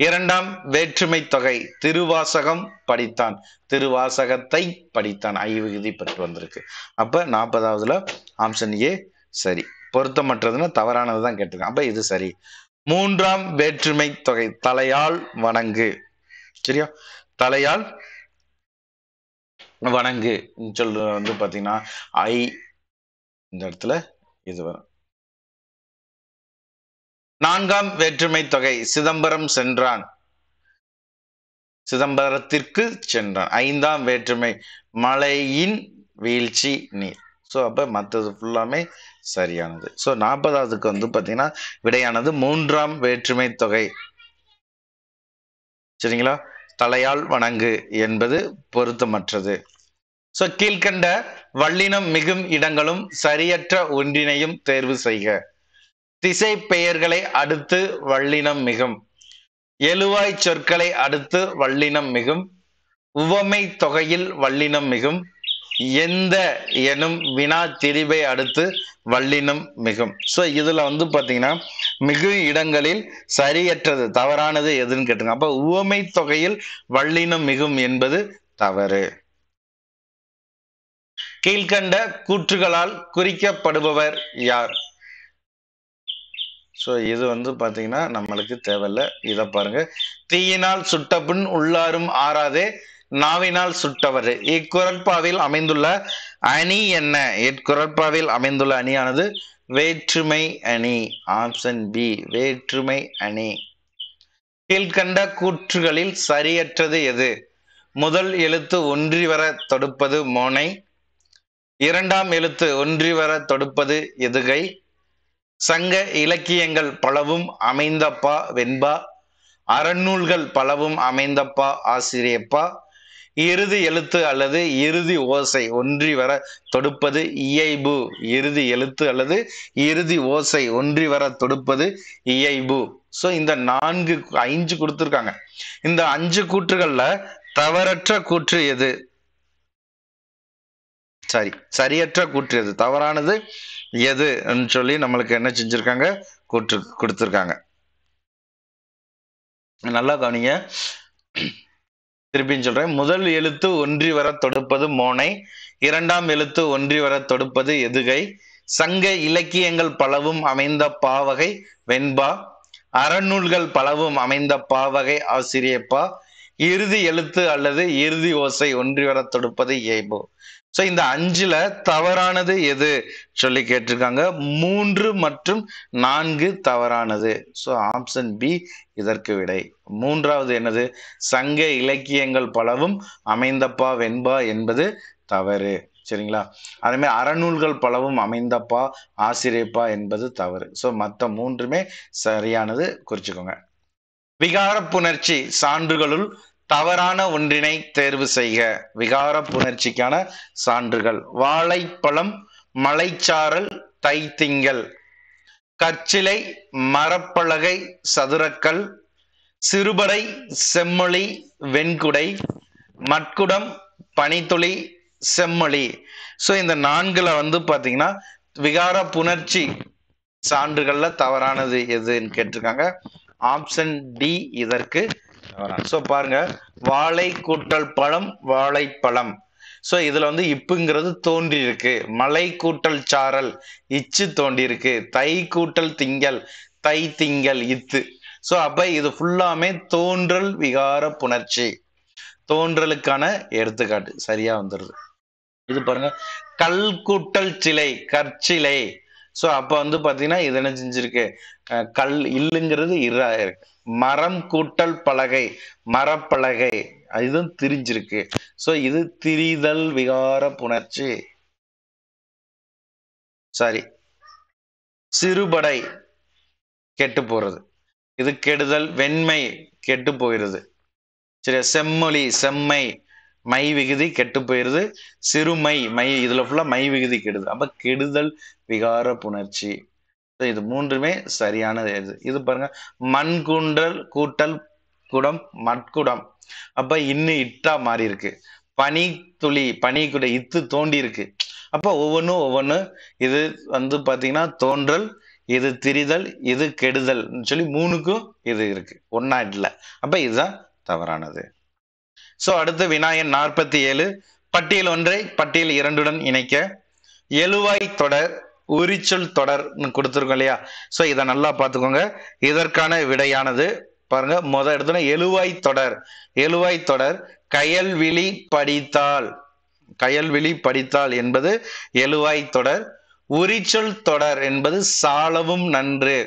இரண்டாம் வேற்றுமை தொகை திருவாசகம் படித்தான் திருவாசகத்தை படித்தான் ஐவிகுதி பெற்று வந்திருக்கு அப்போ நாற்பதாவதுல ஆம்சன் ஏ சரி பொருத்தமற்றதுன்னா தவறானது தான் கேட்டிருக்கேன் அப்போ இது சரி மூன்றாம் வேற்றுமை தொகை தலையால் வணங்கு சரியா தலையால் வணங்கு சொல்றது வந்து பார்த்தீங்கன்னா ஐ இந்த இடத்துல இது வரும் நான்காம் வேற்றுமை தொகை சிதம்பரம் சென்றான் சிதம்பரத்திற்கு சென்றான் ஐந்தாம் வேற்றுமை மலையின் வீழ்ச்சி நீர் ஸோ அப்போ மற்றது ஃபுல்லாமே சரியானது ஸோ நாற்பதாவதுக்கு வந்து பார்த்தீங்கன்னா விடையானது மூன்றாம் வேற்றுமை தொகை சரிங்களா தலையால் வணங்கு என்பது பொருத்தமற்றது ஸோ கீழ்கண்ட வள்ளினம் மிகும் இடங்களும் சரியற்ற ஒன்றினையும் தேர்வு செய்க திசை பெயர்களை அடுத்து வள்ளினம் மிகும் எழுவாய் சொற்களை அடுத்து வள்ளினம் மிகும் உவமை தொகையில் வள்ளினம் மிகும் எந்த எனும் வினா திரிவை அடுத்து வள்ளினம் மிகும் ஸோ இதில் வந்து பார்த்தீங்கன்னா மிகு இடங்களில் சரியற்றது தவறானது எதுன்னு கேட்டுங்க அப்போ உவமை தொகையில் வள்ளினம் மிகும் என்பது தவறு கீழ்கண்ட கூற்றுகளால் குறிக்கப்படுபவர் யார் ஸோ இது வந்து பார்த்தீங்கன்னா நம்மளுக்கு தேவையில்ல இதை பாருங்க தீயினால் சுட்டபின் உள்ளாரும் ஆறாதே நாவினால் சுட்டவர் இக்குரட்பாவில் அமைந்துள்ள அணி என்ன இக்குரட்பாவில் அமைந்துள்ள அணியானது வேற்றுமை அணி ஆப்ஷன் பி வேற்றுமை அணி கீழ்கண்ட கூற்றுகளில் சரியற்றது எது முதல் எழுத்து ஒன்றி வர தொடுப்பது மோனை இரண்டாம் எழுத்து ஒன்றி வர தொடுப்பது எதுகை சங்க இலக்கியங்கள் பலவும் அமைந்தப்பா வெண்பா அறநூல்கள் பலவும் அமைந்தப்பா ஆசிரியப்பா இறுதி எழுத்து அல்லது இறுதி ஓசை ஒன்றி வர தொடுப்பது இயைபு இறுதி எழுத்து அல்லது இறுதி ஓசை ஒன்றி வர தொடுப்பது இயைபு ஸோ இந்த நான்கு ஐந்து கொடுத்துருக்காங்க இந்த அஞ்சு கூற்றுகள்ல தவறற்ற கூற்று எது சரி சரியற்ற கூற்று எது தவறானது எதுன்னு சொல்லி நம்மளுக்கு என்ன செஞ்சுருக்காங்க கொடுத்து கொடுத்துருக்காங்க நல்லா கவனிங்க திருப்பின்னு சொல்றேன் முதல் எழுத்து ஒன்றி வர தொடுப்பது மோனை இரண்டாம் எழுத்து ஒன்றி வர தொடுப்பது எதுகை சங்க இலக்கியங்கள் பலவும் அமைந்த பாவகை வெண்பா அறநூல்கள் பலவும் அமைந்த பாவகை ஆசிரியப்பா இறுதி எழுத்து அல்லது இறுதி ஓசை ஒன்றி வர தொடுப்பது ஏபோ ஸோ இந்த அஞ்சுல தவறானது எது சொல்லி கேட்டிருக்காங்க மூன்று மற்றும் நான்கு தவறானது ஸோ ஆப்ஷன் பி இதற்கு விடை மூன்றாவது என்னது சங்க இலக்கியங்கள் பலவும் அமைந்தப்பா வெண்பா என்பது தவறு சரிங்களா அதேமாதிரி அறநூல்கள் பலவும் அமைந்தப்பா ஆசிரியப்பா என்பது தவறு ஸோ மற்ற மூன்றுமே சரியானது குறிச்சுக்கோங்க விகார புணர்ச்சி சான்றுகளுள் தவறான ஒன்றினை தேர்வு செய்க விகார புணர்ச்சிக்கான சான்றுகள் வாழைப்பழம் மலைச்சாரல் தைத்திங்கள் கற்சிலை மரப்பலகை சதுரக்கல் சிறுபடை செம்மொழி வெண்குடை மட்குடம் பனித்துளி செம்மொழி ஸோ இந்த நான்கில் வந்து பார்த்தீங்கன்னா விகார புணர்ச்சி சான்றுகளில் தவறானது எதுன்னு கேட்டிருக்காங்க ஆப்ஷன் டி இதற்கு பாருங்க வாழை கூட்டல் பழம் வாழைப்பழம் சோ இதுல வந்து இப்புங்கிறது தோன்றி இருக்கு மலை கூட்டல் சாரல் இச்சு தோண்டி இருக்கு தை கூட்டல் திங்கள் தை திங்கள் இத்து சோ அப்ப இது ஃபுல்லாமே தோன்றல் விகார புணர்ச்சி தோன்றலுக்கான எடுத்துக்காட்டு சரியா வந்துருது இது பாருங்க கல் கூட்டல் சிலை கற்சிலை சோ அப்ப வந்து பாத்தீங்கன்னா இது என்ன செஞ்சிருக்கு கல் இல்லுங்கிறது இரா இருக்கு மரம் கூட்டல் பலகை மரப்பலகை இதுவும் திரிஞ்சிருக்கு ஸோ இது திரிதல் விகார புணர்ச்சி சாரி சிறுபடை கெட்டு போறது இது கெடுதல் வெண்மை கெட்டு போயிடுது சரி செம்மொழி செம்மை மை விகுதி கெட்டு போயிடுது சிறுமை மை இதுல ஃபுல்லா மை விகுதி கெடுது அப்ப கெடுதல் விகார புணர்ச்சி இது மூன்றுமே சரியானது இது பாருங்க மண் கூட்டல் குடம் மட்குடம் அப்ப இன்னும் இட்டா மாறி இருக்கு பனி துளி பனி கூட இத்து தோண்டி இருக்கு அப்ப ஒவ்வொன்றும் ஒவ்வொன்று இது வந்து பாத்தீங்கன்னா தோன்றல் இது திரிதல் இது கெடுதல் சொல்லி மூணுக்கும் இது இருக்கு ஒன்னா இல்லை அப்ப இதுதான் தவறானது சோ அடுத்த விநாயகன் நாற்பத்தி ஏழு பட்டியல் ஒன்றை பட்டியல் இரண்டுடன் இணைக்க எழுவாய் தொடர் உரிச்சொல் தொடர்னு கொடுத்துருக்கோம் இல்லையா ஸோ இதை நல்லா பார்த்துக்கோங்க இதற்கான விடையானது பாருங்க முத இடத்துல எழுவாய் தொடர் எழுவாய் தொடர் கயல்விழி படித்தால் கயல்விழி படித்தால் என்பது எழுவாய் தொடர் உரிச்சொல் தொடர் என்பது சாலவும் நன்று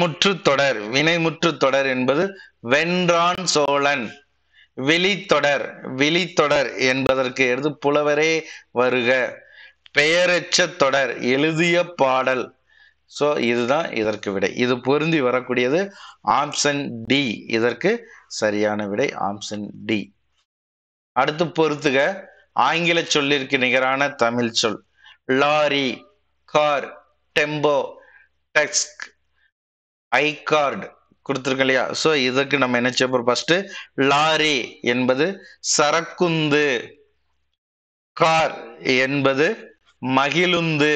முற்று தொடர் முற்று தொடர் என்பது வென்றான் சோழன் விழித்தொடர் விழித்தொடர் என்பதற்கு எடுத்து புலவரே வருக பெயரச்ச தொடர் எழுதிய பாடல் ஸோ இதுதான் இதற்கு விடை இது பொருந்தி வரக்கூடியது ஆப்ஷன் டி இதற்கு சரியான விடை ஆப்ஷன் டி அடுத்து பொறுத்துக ஆங்கில சொல்லிற்கு நிகரான தமிழ் சொல் lorry car tempo desk I card கொடுத்துருக்கோம் இல்லையா ஸோ இதுக்கு நம்ம என்ன செய்யப்போம் போகிறோம் லாரி என்பது சரக்குந்து கார் என்பது மகிழுந்து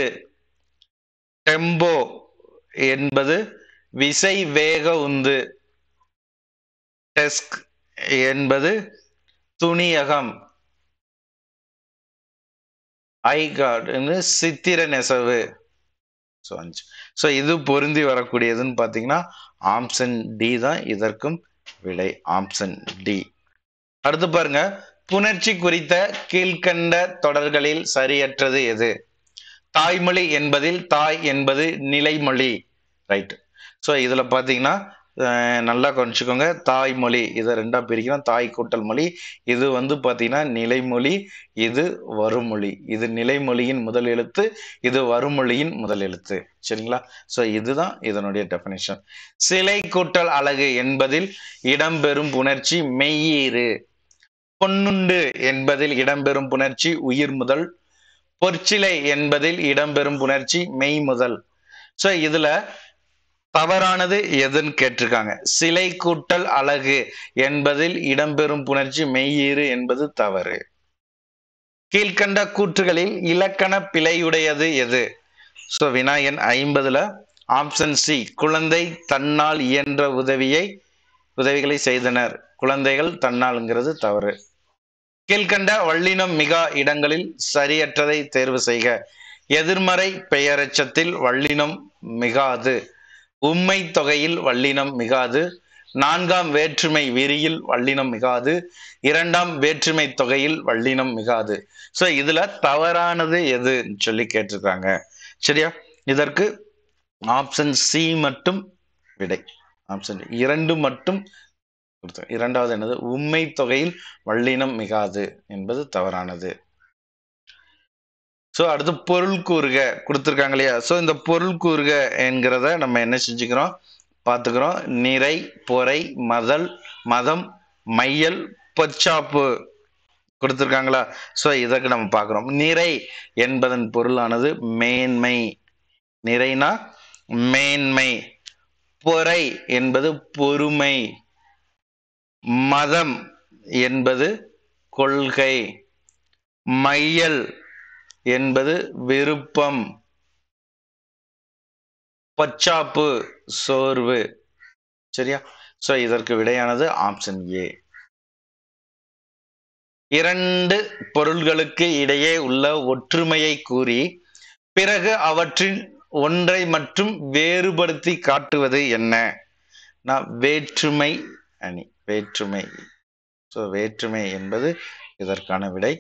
டெம்போ என்பது விசை வேக உந்து டெஸ்க் என்பது துணியகம் ஐ கார்டு சித்திர நெசவு ஸோ இது பொருந்தி வரக்கூடியதுன்னு பார்த்தீங்கன்னா ஆம்சன் டி தான் இதற்கும் விடை ஆம்சன் டி அடுத்து பாருங்க புணர்ச்சி குறித்த கீழ்கண்ட தொடர்களில் சரியற்றது எது தாய்மொழி என்பதில் தாய் என்பது நிலைமொழி ரைட் ஸோ இதில் பார்த்தீங்கன்னா நல்லா கொஞ்சிக்கோங்க தாய்மொழி இதை ரெண்டாக பிரிக்கணும் தாய் கூட்டல் மொழி இது வந்து பார்த்தீங்கன்னா நிலைமொழி இது வருமொழி இது நிலைமொழியின் முதல் எழுத்து இது வருமொழியின் முதல் எழுத்து சரிங்களா ஸோ இதுதான் இதனுடைய டெஃபினேஷன் சிலை கூட்டல் அழகு என்பதில் இடம்பெறும் புணர்ச்சி மெய்யீறு பொன்னுண்டு என்பதில் இடம்பெறும் புணர்ச்சி உயிர் முதல் பொற்சிலை என்பதில் இடம்பெறும் புணர்ச்சி மெய் முதல் ஸோ இதுல தவறானது எதுன்னு கேட்டிருக்காங்க சிலை கூட்டல் அழகு என்பதில் இடம்பெறும் புணர்ச்சி மெய்யீறு என்பது தவறு கீழ்கண்ட கூற்றுகளில் இலக்கண பிழையுடையது எது ஸோ விநாயகன் ஐம்பதுல ஆப்ஷன் சி குழந்தை தன்னால் இயன்ற உதவியை உதவிகளை செய்தனர் குழந்தைகள் தன்னால்ங்கிறது தவறு கீழ்கண்ட வள்ளினம் மிகா இடங்களில் சரியற்றதை தேர்வு செய்க எதிர்மறை பெயரச்சத்தில் வள்ளினம் மிகாது உண்மை தொகையில் வள்ளினம் மிகாது நான்காம் வேற்றுமை விரியில் வள்ளினம் மிகாது இரண்டாம் வேற்றுமை தொகையில் வள்ளினம் மிகாது ஸோ இதுல தவறானது எதுன்னு சொல்லி கேட்டிருக்காங்க சரியா இதற்கு ஆப்ஷன் சி மட்டும் விடை ஆப்ஷன் இரண்டு மட்டும் கொடுத்தோம் இரண்டாவது என்னது உண்மை தொகையில் வல்லினம் மிகாது என்பது தவறானது ஸோ அடுத்து பொருள் கூறுக கொடுத்துருக்காங்க இல்லையா ஸோ இந்த பொருள் கூறுக என்கிறத நம்ம என்ன செஞ்சுக்கிறோம் பார்த்துக்கிறோம் நிறை பொறை மதல் மதம் மையல் பொச்சாப்பு கொடுத்துருக்காங்களா ஸோ இதற்கு நம்ம பார்க்குறோம் நிறை என்பதன் பொருளானது மேன்மை நிறைனா மேன்மை பொறை என்பது பொறுமை மதம் என்பது கொள்கை மையல் என்பது விருப்பம் பச்சாப்பு சோர்வு சரியா ஸோ இதற்கு விடையானது ஆப்ஷன் ஏ இரண்டு பொருள்களுக்கு இடையே உள்ள ஒற்றுமையை கூறி பிறகு அவற்றின் ஒன்றை மற்றும் வேறுபடுத்தி காட்டுவது என்ன நான் வேற்றுமை அணி வேற்றுமை ஸோ வேற்றுமை என்பது இதற்கான விடை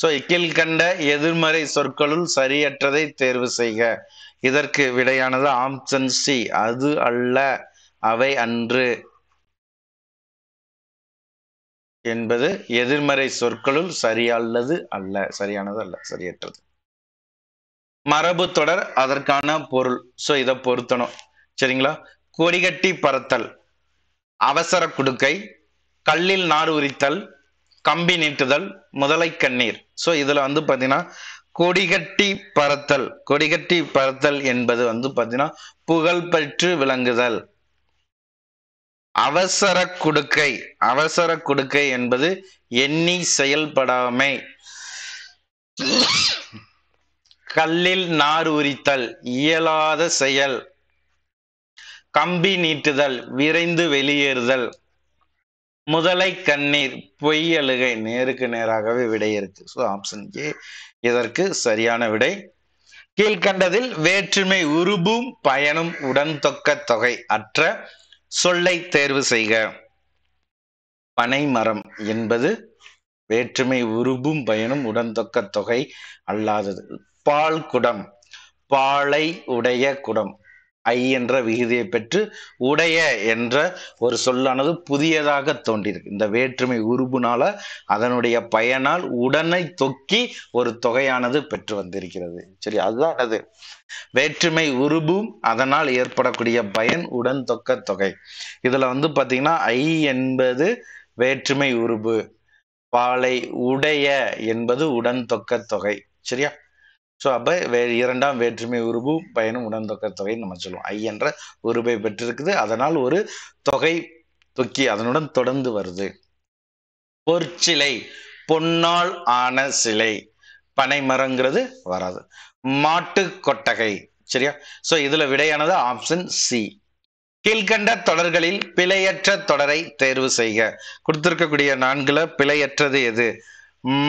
ஸோ கீழ்கண்ட எதிர்மறை சொற்களுள் சரியற்றதை தேர்வு செய்க இதற்கு விடையானது ஆம்சன் சி அது அல்ல அவை அன்று என்பது எதிர்மறை சொற்களுள் சரியல்லது அல்ல சரியானது அல்ல சரியற்றது மரபு தொடர் அதற்கான பொருள் ஸோ இதை பொருத்தணும் சரிங்களா கொடிகட்டி பறத்தல் அவசர குடுக்கை கல்லில் நார் உரித்தல் கம்பி நீட்டுதல் முதலை கண்ணீர் ஸோ இதில் வந்து பார்த்தீங்கன்னா கொடிகட்டி பறத்தல் கொடிகட்டி பறத்தல் என்பது வந்து பார்த்தீங்கன்னா பெற்று விளங்குதல் அவசர குடுக்கை அவசர குடுக்கை என்பது எண்ணி செயல்படாமை கல்லில் நார் உரித்தல் இயலாத செயல் கம்பி நீட்டுதல் விரைந்து வெளியேறுதல் முதலை கண்ணீர் பொய்யழுகை நேருக்கு நேராகவே விடை இருக்கு ஸோ ஆப்ஷன் ஏ இதற்கு சரியான விடை கீழ்கண்டதில் வேற்றுமை உருபும் பயனும் உடன்தொக்க தொகை அற்ற சொல்லை தேர்வு செய்க பனைமரம் என்பது வேற்றுமை உருபும் பயனும் உடன்தொக்க தொகை அல்லாதது பால் குடம் பாலை உடைய குடம் ஐ என்ற விகுதியை பெற்று உடைய என்ற ஒரு சொல்லானது புதியதாக தோன்றியிருக்கு இந்த வேற்றுமை உருபுனால அதனுடைய பயனால் உடனை தொக்கி ஒரு தொகையானது பெற்று வந்திருக்கிறது சரி அதுதான் அது வேற்றுமை உருபும் அதனால் ஏற்படக்கூடிய பயன் உடன் தொக்க தொகை இதுல வந்து பாத்தீங்கன்னா ஐ என்பது வேற்றுமை உருபு பாலை உடைய என்பது உடன் தொக்க தொகை சரியா ஸோ அப்போ வே இரண்டாம் வேற்றுமை உருபு பயனும் உணர்ந்தொக்க தொகைன்னு நம்ம சொல்லுவோம் ஐ என்ற உருபை பெற்றிருக்குது அதனால் ஒரு தொகை தொக்கி அதனுடன் தொடர்ந்து வருது பொற்சிலை பொன்னால் ஆன சிலை பனைமரங்கிறது வராது மாட்டு கொட்டகை சரியா ஸோ இதில் விடையானது ஆப்ஷன் சி கீழ்கண்ட தொடர்களில் பிழையற்ற தொடரை தேர்வு செய்க கொடுத்திருக்கக்கூடிய நான்குல பிழையற்றது எது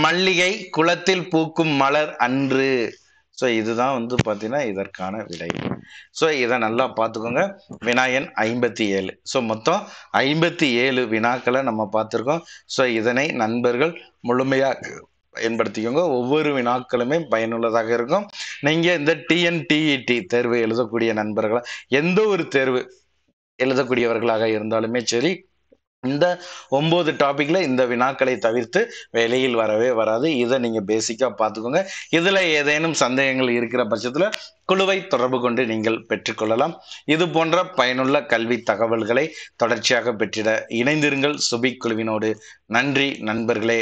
மல்லிகை குளத்தில் பூக்கும் மலர் அன்று ஸோ இதுதான் வந்து பார்த்தீங்கன்னா இதற்கான விடை ஸோ இதை நல்லா பார்த்துக்கோங்க வினாயன் ஐம்பத்தி ஏழு ஸோ மொத்தம் ஐம்பத்தி ஏழு வினாக்களை நம்ம பார்த்துருக்கோம் ஸோ இதனை நண்பர்கள் முழுமையாக பயன்படுத்திக்கோங்க ஒவ்வொரு வினாக்களுமே பயனுள்ளதாக இருக்கும் நீங்கள் இந்த டிஎன்டிஇடி e தேர்வு எழுதக்கூடிய நண்பர்களாக எந்த ஒரு தேர்வு எழுதக்கூடியவர்களாக இருந்தாலுமே சரி இந்த ஒம்பது டாப்பிக்கில் இந்த வினாக்களை தவிர்த்து வெளியில் வரவே வராது இதை நீங்கள் பேசிக்காக பார்த்துக்கோங்க இதில் ஏதேனும் சந்தேகங்கள் இருக்கிற பட்சத்தில் குழுவை தொடர்பு கொண்டு நீங்கள் பெற்றுக்கொள்ளலாம் இது போன்ற பயனுள்ள கல்வி தகவல்களை தொடர்ச்சியாக பெற்றிட இணைந்திருங்கள் சுபிக் குழுவினோடு நன்றி நண்பர்களே